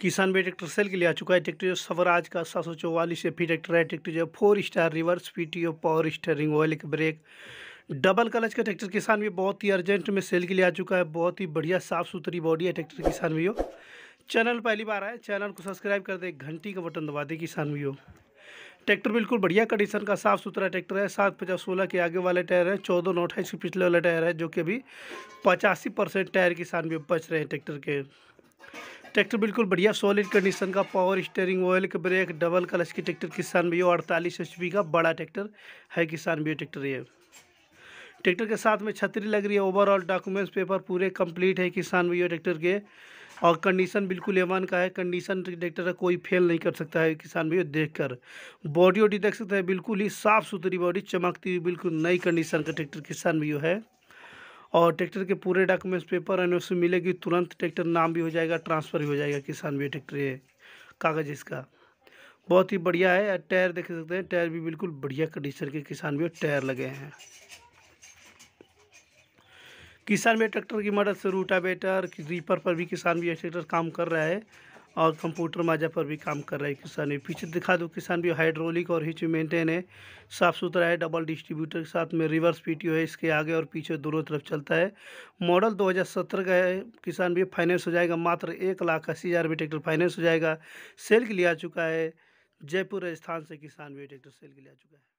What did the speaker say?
किसान भाई tractor cell के लिए आ चुका है ट्रैक्टर जो स्वराज का सात सौ चौवालीस एफ ट्रैक्टर है ट्रैक्टर जो four star reverse PTO power steering oil के ब्रेक डबल कलच का ट्रैक्टर किसान भी बहुत ही अर्जेंट में सेल के लिए आ चुका है बहुत ही बढ़िया साफ सुथरी बॉडी है ट्रैक्टर किसान भी चैनल पहली बार आए चैनल को सब्सक्राइब कर दे घंटी का बटन दबा दे किसान भी ट्रैक्टर बिल्कुल बढ़िया कंडीशन का साफ सुथरा ट्रैक्टर है सात पचास सोलह के आगे वाले टायर है चौदह नौ अट्ठाईस के पिछले वाले टायर है जो कि अभी पचासी परसेंट टायर किसान भी बच रहे हैं ट्रैक्टर के ट्रैक्टर बिल्कुल बढ़िया सॉलिड कंडीशन का पावर स्टेयरिंग ऑयल के ब्रेक डबल कलच की ट्रैक्टर किसान भी अड़तालीस एच का बड़ा ट्रैक्टर है किसान भी ट्रैक्टर ये ट्रैक्टर के साथ में छतरी लग रही है ओवरऑल डॉक्यूमेंट्स पेपर पूरे कंप्लीट है किसान भैया ट्रैक्टर के और कंडीशन बिल्कुल एमान का है कंडीशन ट्रैक्टर का कोई फेल नहीं कर सकता है किसान भैया कर बॉडी वॉडी देख सकते हैं बिल्कुल ही साफ़ सुथरी बॉडी चमकती हुई बिल्कुल नई कंडीशन का ट्रैक्टर किसान भैया है और ट्रैक्टर के पूरे डॉक्यूमेंट्स पेपर एन ओ मिलेगी तुरंत ट्रैक्टर नाम भी हो जाएगा ट्रांसफ़र भी हो जाएगा किसान भी ट्रैक्टर कागज़ इसका बहुत ही बढ़िया है टायर देख सकते हैं टायर भी बिल्कुल बढ़िया कंडीशन के किसान भी टायर लगे हैं किसान भी ट्रैक्टर की मदद से रूटावेटर रीपर पर भी किसान भी ट्रैक्टर काम कर रहा है और कंप्यूटर माजा पर भी काम कर रहे हैं किसान भी पीछे दिखा दो किसान भी हाइड्रोलिक और हिच मेंटेन है साफ़ सुथरा है डबल डिस्ट्रीब्यूटर के साथ में रिवर्स पीटीओ है इसके आगे और पीछे दोनों तरफ चलता है मॉडल 2017 का है किसान भी फाइनेंस हो जाएगा मात्र एक लाख अस्सी हज़ार में ट्रैक्टर फाइनेंस हो जाएगा सेल के लिए आ चुका है जयपुर राजस्थान से किसान भी ट्रैक्टर सेल के लिए आ चुका है